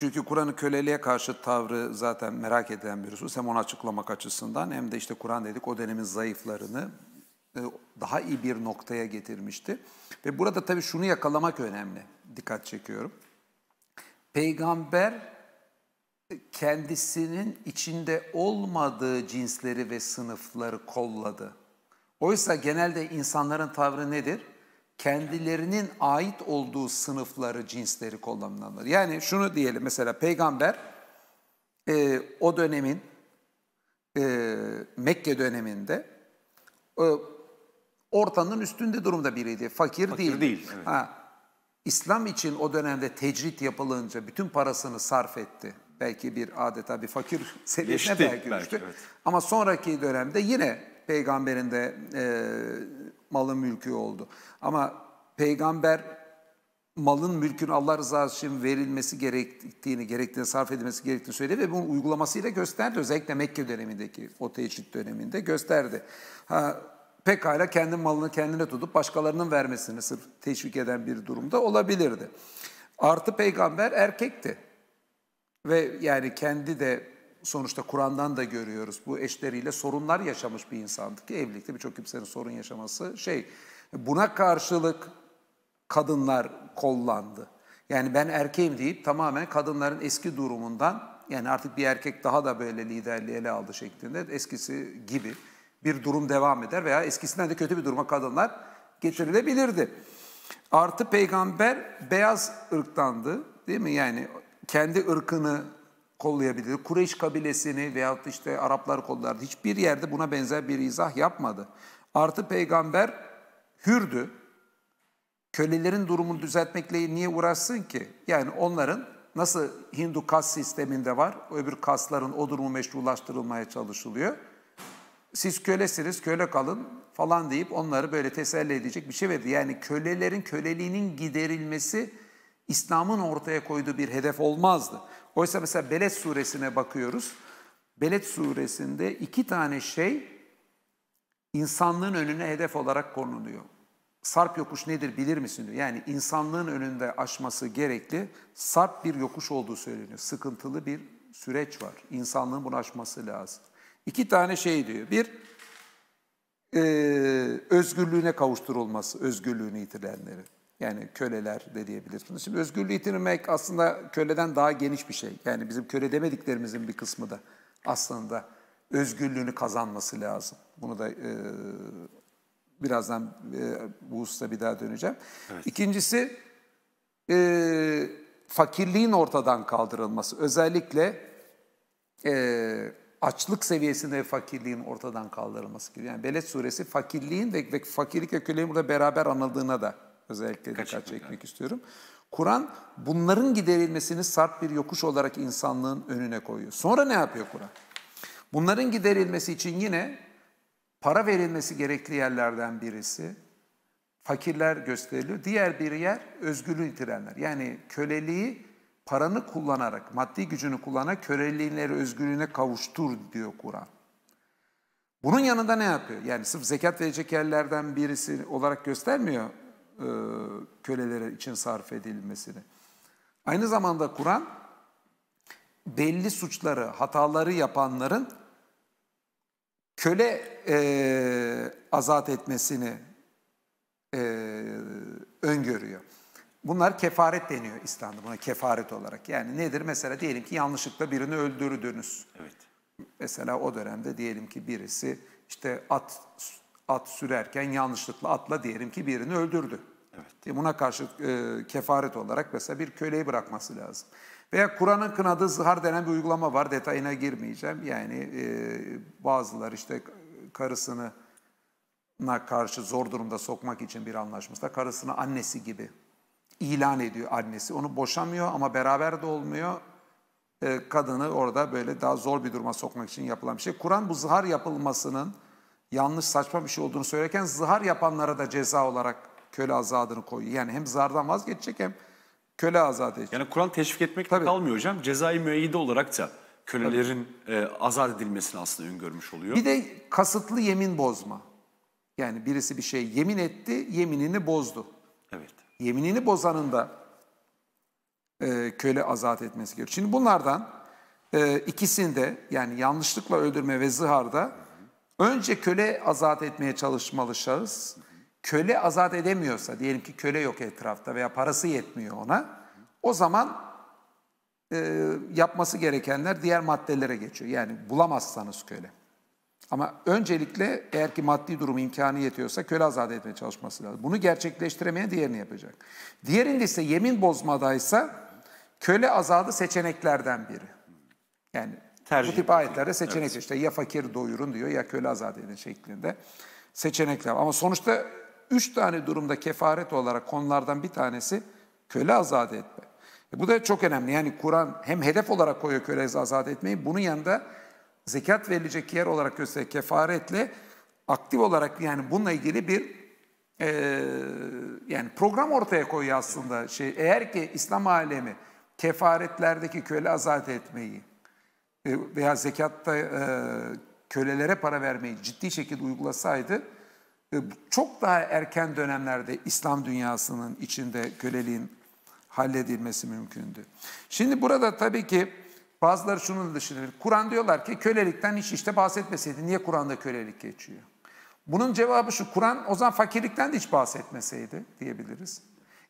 Çünkü Kur'an'ın köleliğe karşı tavrı zaten merak edilen bir husus. Hem onu açıklamak açısından hem de işte Kur'an dedik o dönemin zayıflarını e, daha iyi bir noktaya getirmişti. Ve burada tabii şunu yakalamak önemli. Dikkat çekiyorum. Peygamber kendisinin içinde olmadığı cinsleri ve sınıfları kolladı. Oysa genelde insanların tavrı nedir? kendilerinin ait olduğu sınıfları, cinsleri kullanılanlar. Yani şunu diyelim mesela peygamber e, o dönemin e, Mekke döneminde e, ortanın üstünde durumda biriydi. Fakir, Fakir değil. değil evet. ha, İslam için o dönemde tecrit yapılınca bütün parasını sarf etti. Belki bir adeta bir fakir seviyesine Geçti, belki düştü. Evet. Ama sonraki dönemde yine peygamberin de e, malı mülkü oldu. Ama peygamber malın mülkün Allah rızası için verilmesi gerektiğini, gerektiğini sarf edilmesi gerektiğini söyledi ve bunun uygulamasıyla gösterdi. Özellikle Mekke dönemindeki o teşhit döneminde gösterdi. Ha, pekala kendi malını kendine tutup başkalarının vermesini sırf teşvik eden bir durumda olabilirdi. Artı peygamber erkekti. Ve yani kendi de sonuçta Kur'an'dan da görüyoruz. Bu eşleriyle sorunlar yaşamış bir insandı ki evlilikte birçok kimsenin sorun yaşaması şey. Buna karşılık kadınlar kollandı. Yani ben erkeğim deyip tamamen kadınların eski durumundan yani artık bir erkek daha da böyle liderliği ele aldı şeklinde eskisi gibi bir durum devam eder veya eskisinden de kötü bir duruma kadınlar getirilebilirdi. Artı peygamber beyaz ırktandı değil mi? Yani kendi ırkını kollayabilirdi. Kureyş kabilesini veyahut işte Araplar kollardı. Hiçbir yerde buna benzer bir izah yapmadı. Artı peygamber hürdü. Kölelerin durumunu düzeltmekle niye uğraşsın ki? Yani onların nasıl Hindu kas sisteminde var, öbür kasların o durumu meşrulaştırılmaya çalışılıyor. Siz kölesiniz, köle kalın falan deyip onları böyle teselli edecek bir şey verdi. Yani kölelerin, köleliğinin giderilmesi İslam'ın ortaya koyduğu bir hedef olmazdı. Oysa mesela Beled suresine bakıyoruz. Beled suresinde iki tane şey insanlığın önüne hedef olarak konuluyor. Sarp yokuş nedir bilir misin diyor. Yani insanlığın önünde aşması gerekli sarp bir yokuş olduğu söyleniyor. Sıkıntılı bir süreç var. İnsanlığın bunu aşması lazım. İki tane şey diyor. Bir, e, özgürlüğüne kavuşturulması, özgürlüğünü yitirilenlerin. Yani köleler de diyebilirsiniz. Şimdi özgürlüğü yitirmek aslında köleden daha geniş bir şey. Yani bizim köle demediklerimizin bir kısmı da aslında özgürlüğünü kazanması lazım. Bunu da e, birazdan e, bu hususta bir daha döneceğim. Evet. İkincisi e, fakirliğin ortadan kaldırılması. Özellikle e, açlık seviyesinde fakirliğin ortadan kaldırılması gibi. Yani Beled suresi fakirliğin ve, ve fakirlik ve köleliğin burada beraber anıldığına da özellikle Kaç dikkat çekmek yani. istiyorum. Kur'an bunların giderilmesini sert bir yokuş olarak insanlığın önüne koyuyor. Sonra ne yapıyor Kur'an? Bunların giderilmesi için yine para verilmesi gerekli yerlerden birisi fakirler gösteriliyor. Diğer bir yer özgürlüğü yitirenler. Yani köleliği paranı kullanarak, maddi gücünü kullanarak köleliğinleri özgürlüğüne kavuştur diyor Kur'an. Bunun yanında ne yapıyor? Yani sırf zekat verecek yerlerden birisi olarak göstermiyor e, kölelere için sarf edilmesini. Aynı zamanda Kur'an belli suçları, hataları yapanların köle e, azat etmesini e, öngörüyor. Bunlar kefaret deniyor İslam'da buna kefaret olarak. Yani nedir? Mesela diyelim ki yanlışlıkla birini öldürdünüz. Evet. Mesela o dönemde diyelim ki birisi işte at at sürerken yanlışlıkla atla diyelim ki birini öldürdü. Evet. Buna karşı e, kefaret olarak mesela bir köleyi bırakması lazım. Veya Kur'an'ın kınadığı zihar denen bir uygulama var. Detayına girmeyeceğim. Yani e, bazılar işte karısını karşı zor durumda sokmak için bir anlaşmışta karısını annesi gibi ilan ediyor annesi. Onu boşamıyor ama beraber de olmuyor. E, kadını orada böyle daha zor bir duruma sokmak için yapılan bir şey. Kur'an bu zihar yapılmasının yanlış saçma bir şey olduğunu söylerken zihar yapanlara da ceza olarak köle azadını koyuyor. Yani hem zardan vazgeçecek hem köle azat edecek. Yani Kur'an teşvik etmek Tabii. kalmıyor hocam. Cezai müeyyide olarak da kölelerin e, azat edilmesini aslında öngörmüş oluyor. Bir de kasıtlı yemin bozma. Yani birisi bir şey yemin etti, yeminini bozdu. Evet. Yeminini bozanın da e, köle azat etmesi gerekiyor. Şimdi bunlardan e, ikisinde yani yanlışlıkla öldürme ve ziharda önce köle azat etmeye çalışmalı şahıs köle azat edemiyorsa, diyelim ki köle yok etrafta veya parası yetmiyor ona, o zaman e, yapması gerekenler diğer maddelere geçiyor. Yani bulamazsanız köle. Ama öncelikle eğer ki maddi durum imkanı yetiyorsa köle azat etmeye çalışması lazım. Bunu gerçekleştiremeyen diğerini yapacak. Diğerinde ise yemin bozmadaysa köle azadı seçeneklerden biri. Yani Tercih. bu tip ayetlerde seçenek evet. işte ya fakir doyurun diyor ya köle azat edin şeklinde seçenekler. Ama sonuçta üç tane durumda kefaret olarak konulardan bir tanesi köle azat etme. E bu da çok önemli. Yani Kur'an hem hedef olarak koyuyor köle azat etmeyi, bunun yanında zekat verilecek yer olarak gösteriyor kefaretle aktif olarak yani bununla ilgili bir e, yani program ortaya koyuyor aslında. Şey, eğer ki İslam alemi kefaretlerdeki köle azat etmeyi e, veya zekatta e, kölelere para vermeyi ciddi şekilde uygulasaydı ee, çok daha erken dönemlerde İslam dünyasının içinde köleliğin halledilmesi mümkündü. Şimdi burada tabii ki bazıları şunun düşünür. Kur'an diyorlar ki kölelikten hiç işte bahsetmeseydi. Niye Kur'an'da kölelik geçiyor? Bunun cevabı şu, Kur'an o zaman fakirlikten de hiç bahsetmeseydi diyebiliriz.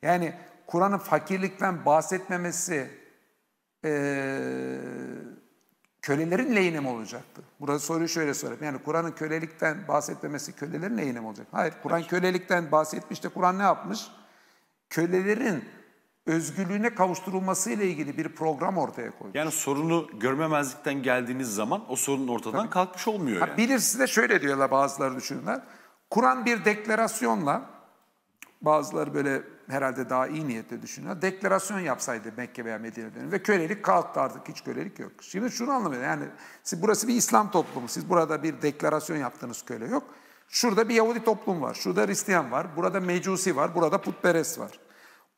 Yani Kur'an'ın fakirlikten bahsetmemesi e, kölelerin lehine mi olacaktı? Burada soruyu şöyle sorayım. Yani Kur'an'ın kölelikten bahsetmemesi kölelerin lehine mi olacak? Hayır. Kur'an kölelikten bahsetmiş de Kur'an ne yapmış? Kölelerin özgürlüğüne kavuşturulması ile ilgili bir program ortaya koymuş. Yani sorunu görmemezlikten geldiğiniz zaman o sorun ortadan Tabii. kalkmış olmuyor yani. Ha, bilirsiz de şöyle diyorlar bazıları düşünürler. Kur'an bir deklarasyonla bazıları böyle herhalde daha iyi niyetle düşünüyor. Deklarasyon yapsaydı Mekke veya Medine dönemi ve kölelik kalktı artık hiç kölelik yok. Şimdi şunu anlamıyorum yani siz, burası bir İslam toplumu siz burada bir deklarasyon yaptığınız köle yok. Şurada bir Yahudi toplum var, şurada Hristiyan var, burada Mecusi var, burada putperest var.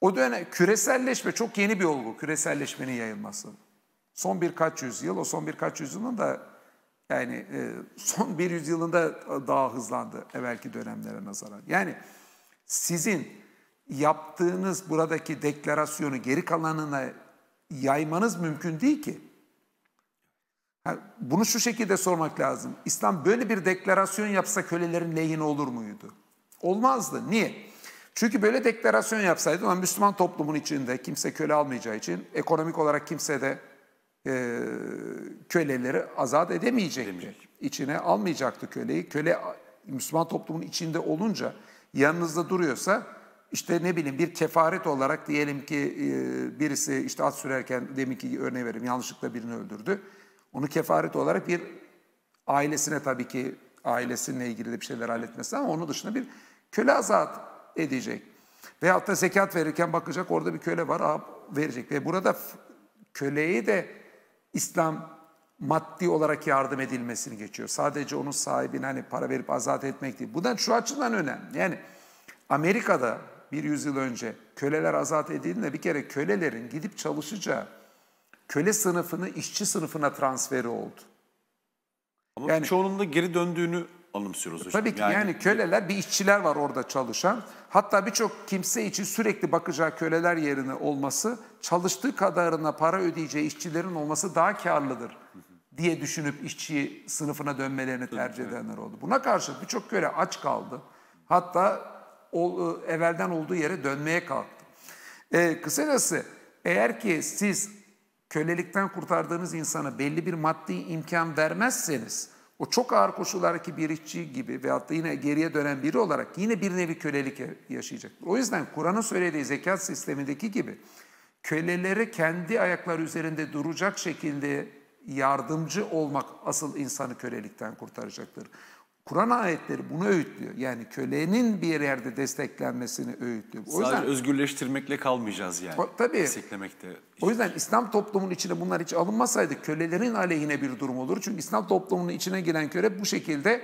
O dönem küreselleşme çok yeni bir olgu, küreselleşmenin yayılması. Son birkaç yüzyıl, o son birkaç yüzyılın da yani e, son bir yüzyılında daha hızlandı evvelki dönemlere nazaran. Yani sizin yaptığınız buradaki deklarasyonu geri kalanına yaymanız mümkün değil ki. Bunu şu şekilde sormak lazım. İslam böyle bir deklarasyon yapsa kölelerin lehine olur muydu? Olmazdı. Niye? Çünkü böyle deklarasyon yapsaydı ama Müslüman toplumun içinde kimse köle almayacağı için ekonomik olarak kimse de e, köleleri azat edemeyecekti. Demeyecek. İçine almayacaktı köleyi. Köle Müslüman toplumun içinde olunca yanınızda duruyorsa işte ne bileyim bir kefaret olarak diyelim ki e, birisi işte at sürerken deminki örneği vereyim yanlışlıkla birini öldürdü. Onu kefaret olarak bir ailesine tabii ki ailesinle ilgili de bir şeyler halletmesi ama onun dışında bir köle azat edecek. Veyahut da zekat verirken bakacak orada bir köle var, verecek. Ve burada köleyi de İslam maddi olarak yardım edilmesini geçiyor. Sadece onun sahibini hani para verip azat etmek değil. Bu da şu açıdan önemli. Yani Amerika'da bir yüzyıl önce köleler azat edildiğinde bir kere kölelerin gidip çalışacağı köle sınıfını işçi sınıfına transferi oldu. Ama yani, çoğunun da geri döndüğünü anımsıyoruz hocam. Tabii ki yani, yani köleler bir işçiler var orada çalışan. Hatta birçok kimse için sürekli bakacağı köleler yerine olması çalıştığı kadarına para ödeyeceği işçilerin olması daha karlıdır diye düşünüp işçi sınıfına dönmelerini tercih edenler oldu. Buna karşı birçok köle aç kaldı. Hatta o, e, evvelden olduğu yere dönmeye kalktı. Ee, kısacası eğer ki siz kölelikten kurtardığınız insana belli bir maddi imkan vermezseniz o çok ağır koşullardaki bir işçi gibi veyahut da yine geriye dönen biri olarak yine bir nevi kölelik yaşayacaktır. O yüzden Kur'an'ın söylediği zekat sistemindeki gibi kölelere kendi ayakları üzerinde duracak şekilde yardımcı olmak asıl insanı kölelikten kurtaracaktır. Kur'an ayetleri bunu öğütlüyor. Yani kölenin bir yerde desteklenmesini öğütlüyor. O Sadece yüzden, özgürleştirmekle kalmayacağız yani. O, tabii. Desteklemekte. O yüzden şey. İslam toplumunun içine bunlar hiç alınmasaydı kölelerin aleyhine bir durum olur. Çünkü İslam toplumunun içine giren köle bu şekilde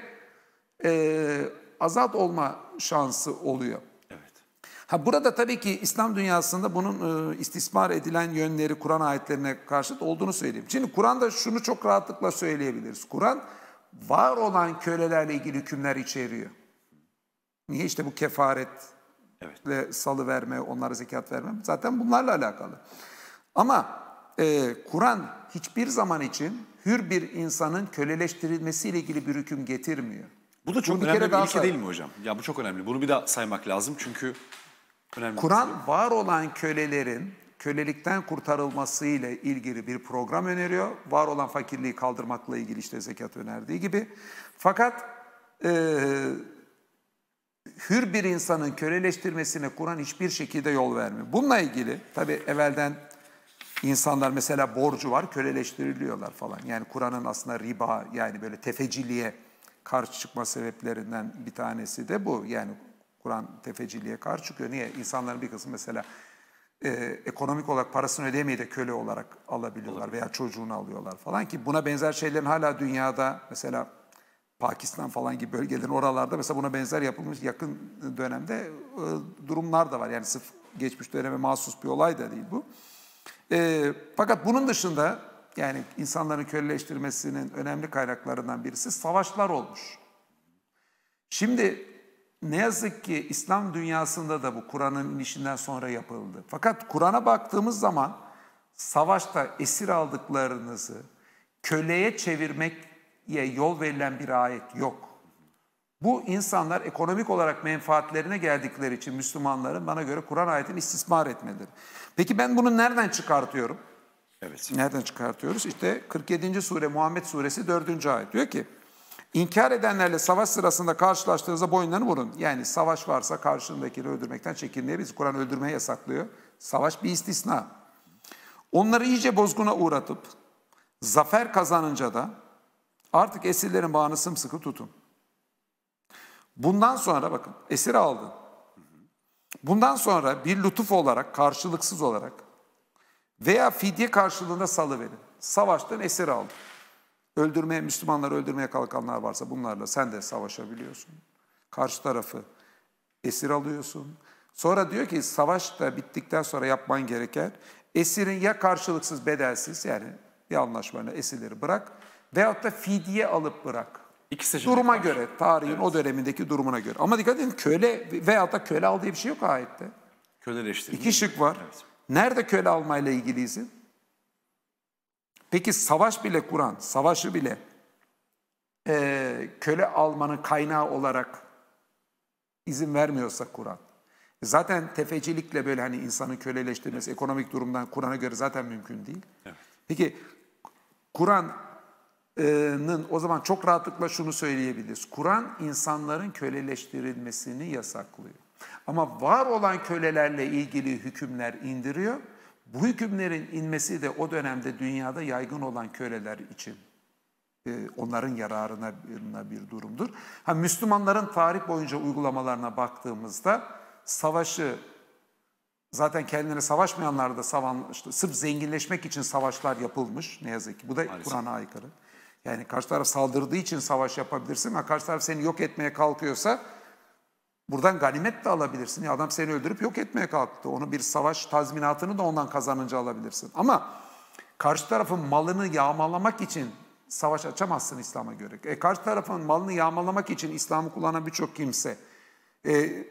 e, azat olma şansı oluyor. Ha burada tabii ki İslam dünyasında bunun e, istismar edilen yönleri Kur'an ayetlerine karşıt olduğunu söyleyeyim. Şimdi Kur'an'da şunu çok rahatlıkla söyleyebiliriz. Kur'an var olan kölelerle ilgili hükümler içeriyor. Niye işte bu kefaret evet. ve salı verme, onlara zekat verme zaten bunlarla alakalı. Ama e, Kur'an hiçbir zaman için hür bir insanın köleleştirilmesiyle ilgili bir hüküm getirmiyor. Bu da çok Bunu önemli bir, bir ilke değil mi hocam? Ya bu çok önemli. Bunu bir daha saymak lazım çünkü Kur'an var olan kölelerin kölelikten kurtarılması ile ilgili bir program öneriyor. Var olan fakirliği kaldırmakla ilgili işte zekat önerdiği gibi. Fakat e, hür bir insanın köleleştirmesine Kur'an hiçbir şekilde yol vermiyor. Bununla ilgili tabi evvelden insanlar mesela borcu var köleleştiriliyorlar falan. Yani Kur'an'ın aslında riba yani böyle tefeciliğe karşı çıkma sebeplerinden bir tanesi de bu. Yani kuran tefeciliğe karşı çıkıyor. Niye? İnsanların bir kısmı mesela e, ekonomik olarak parasını ödeyemeyip de köle olarak alabiliyorlar Olabilir. veya çocuğunu alıyorlar falan ki buna benzer şeylerin hala dünyada mesela Pakistan falan gibi bölgelerin oralarda mesela buna benzer yapılmış yakın dönemde e, durumlar da var. Yani sırf geçmiş döneme mahsus bir olay da değil bu. E, fakat bunun dışında yani insanların köleleştirmesinin önemli kaynaklarından birisi savaşlar olmuş. Şimdi ne yazık ki İslam dünyasında da bu Kur'an'ın inişinden sonra yapıldı. Fakat Kur'an'a baktığımız zaman savaşta esir aldıklarınızı köleye çevirmeye yol verilen bir ayet yok. Bu insanlar ekonomik olarak menfaatlerine geldikleri için Müslümanların bana göre Kur'an ayetini istismar etmeleri. Peki ben bunu nereden çıkartıyorum? Evet. Nereden çıkartıyoruz? İşte 47. sure Muhammed suresi 4. ayet diyor ki İnkar edenlerle savaş sırasında karşılaştığınızda boynlarını vurun. Yani savaş varsa karşındakini öldürmekten çekinmeyebiliriz. Kur'an öldürmeyi yasaklıyor. Savaş bir istisna. Onları iyice bozguna uğratıp zafer kazanınca da artık esirlerin bağını sımsıkı tutun. Bundan sonra bakın esir aldın. Bundan sonra bir lütuf olarak karşılıksız olarak veya fidye karşılığında salıverin. Savaştan esir aldın. Öldürmeye, Müslümanları öldürmeye kalkanlar varsa bunlarla sen de savaşabiliyorsun. Karşı tarafı esir alıyorsun. Sonra diyor ki savaş da bittikten sonra yapman gereken esirin ya karşılıksız bedelsiz yani bir anlaşmayla esirleri bırak veyahut da fidye alıp bırak. İkisi Duruma var. göre, tarihin evet. o dönemindeki durumuna göre. Ama dikkat edin köle veyahut da köle al diye bir şey yok ayette. Köleleştirme. İki şık var. Evet. Nerede köle almayla ilgili izin? Peki savaş bile kuran, savaşı bile e, köle almanın kaynağı olarak izin vermiyorsa Kur'an. Zaten tefecilikle böyle hani insanın köleleştirmesi evet. ekonomik durumdan Kur'an'a göre zaten mümkün değil. Evet. Peki Kur'an'ın e, o zaman çok rahatlıkla şunu söyleyebiliriz. Kur'an insanların köleleştirilmesini yasaklıyor. Ama var olan kölelerle ilgili hükümler indiriyor bu hükümlerin inmesi de o dönemde dünyada yaygın olan köleler için e, onların yararına bir durumdur. Ha, Müslümanların tarih boyunca uygulamalarına baktığımızda savaşı zaten kendini savaşmayanlar da savan, işte sırf zenginleşmek için savaşlar yapılmış ne yazık ki. Bu da Kur'an'a aykırı. Yani karşı taraf saldırdığı için savaş yapabilirsin ama karşı taraf seni yok etmeye kalkıyorsa Buradan ganimet de alabilirsin. Ya adam seni öldürüp yok etmeye kalktı. Onu bir savaş tazminatını da ondan kazanınca alabilirsin. Ama karşı tarafın malını yağmalamak için savaş açamazsın İslam'a göre. E, karşı tarafın malını yağmalamak için İslam'ı kullanan birçok kimse e,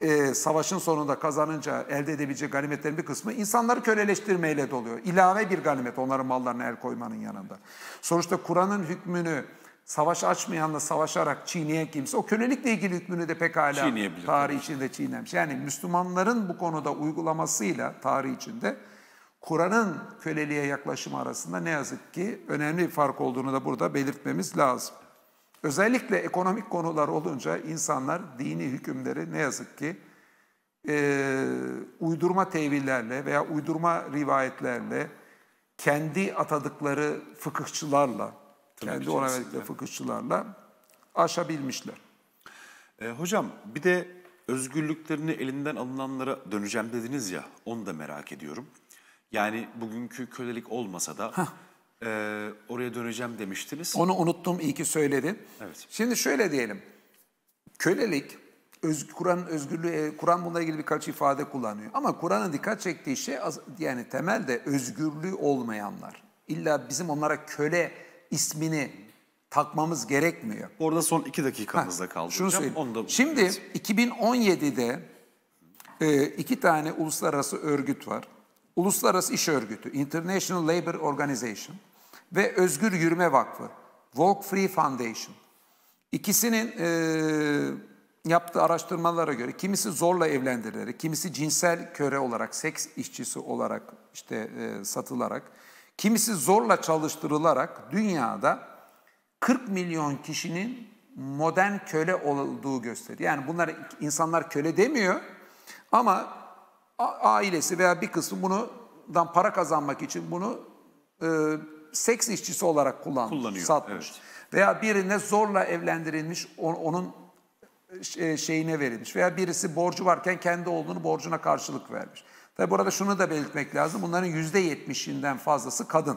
e, savaşın sonunda kazanınca elde edebileceği ganimetlerin bir kısmı insanları köleleştirmeyle doluyor. İlave bir ganimet onların mallarına el koymanın yanında. Sonuçta Kur'an'ın hükmünü savaş açmayanla savaşarak çiğneyen kimse o kölelikle ilgili hükmünü de pekala tarih içinde çiğnemiş. Yani Müslümanların bu konuda uygulamasıyla tarih içinde Kur'an'ın köleliğe yaklaşımı arasında ne yazık ki önemli bir fark olduğunu da burada belirtmemiz lazım. Özellikle ekonomik konular olunca insanlar dini hükümleri ne yazık ki e, uydurma tevillerle veya uydurma rivayetlerle, kendi atadıkları fıkıhçılarla, Tabii kendi ona verdikleri fıkıhçılarla aşabilmişler. E, hocam bir de özgürlüklerini elinden alınanlara döneceğim dediniz ya onu da merak ediyorum. Yani bugünkü kölelik olmasa da e, oraya döneceğim demiştiniz. Onu unuttum iyi ki söyledin. Evet. Şimdi şöyle diyelim. Kölelik öz, Kur'an'ın özgürlüğü, e, Kur'an bununla ilgili birkaç ifade kullanıyor. Ama Kur'an'ın dikkat çektiği şey yani temelde özgürlüğü olmayanlar. İlla bizim onlara köle ismini takmamız gerekmiyor. Orada son iki dakikamızda kaldı Şunu söyleyeyim. Onu da Şimdi 2017'de e, iki tane uluslararası örgüt var. Uluslararası İş Örgütü, International Labour Organization ve Özgür Yürüme Vakfı, Walk Free Foundation. İkisinin e, yaptığı araştırmalara göre kimisi zorla evlendirilerek, kimisi cinsel köre olarak, seks işçisi olarak işte e, satılarak Kimisi zorla çalıştırılarak dünyada 40 milyon kişinin modern köle olduğu gösteriyor. Yani bunlar insanlar köle demiyor ama ailesi veya bir kısmı bundan para kazanmak için bunu e, seks işçisi olarak kullanmış, kullanıyor, satmış. Evet. Veya birine zorla evlendirilmiş, onun e, şeyine verilmiş. Veya birisi borcu varken kendi olduğunu borcuna karşılık vermiş. Tabi burada şunu da belirtmek lazım. Bunların yüzde %70'inden fazlası kadın.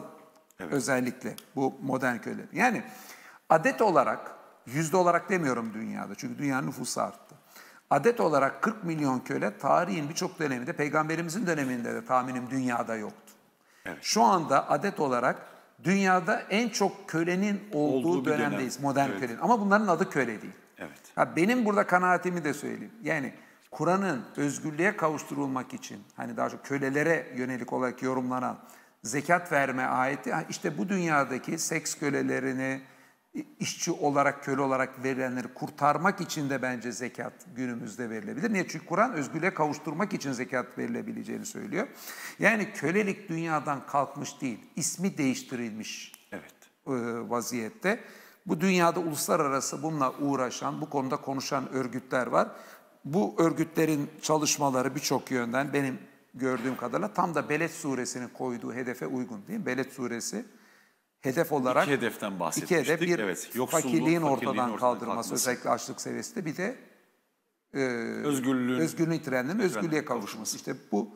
Evet. Özellikle bu modern köyler. Yani adet olarak, yüzde olarak demiyorum dünyada çünkü dünyanın nüfusu arttı. Adet olarak 40 milyon köle tarihin birçok döneminde, peygamberimizin döneminde de tahminim dünyada yoktu. Evet. Şu anda adet olarak dünyada en çok kölenin olduğu, olduğu dönemdeyiz. Dönem. Modern evet. kölenin. Ama bunların adı köle değil. Evet. Ha, benim burada kanaatimi de söyleyeyim. Yani Kur'an'ın özgürlüğe kavuşturulmak için hani daha çok kölelere yönelik olarak yorumlanan zekat verme ayeti işte bu dünyadaki seks kölelerini işçi olarak köle olarak verilenleri kurtarmak için de bence zekat günümüzde verilebilir. Niye? Çünkü Kur'an özgürlüğe kavuşturmak için zekat verilebileceğini söylüyor. Yani kölelik dünyadan kalkmış değil, ismi değiştirilmiş evet. E, vaziyette. Bu dünyada uluslararası bununla uğraşan, bu konuda konuşan örgütler var bu örgütlerin çalışmaları birçok yönden benim gördüğüm kadarıyla tam da Beled suresinin koyduğu hedefe uygun değil mi? Beled suresi hedef olarak... iki hedeften bahsetmiştik. İki hedef bir evet, yoksulluk, fakirliğin ortadan, kaldırılması, kaldırması özellikle açlık seviyesi de bir de e, özgürlüğün, özgürlüğün trendinin özgürlüğe kavuşması. İşte bu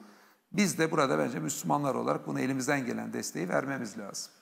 biz de burada bence Müslümanlar olarak bunu elimizden gelen desteği vermemiz lazım.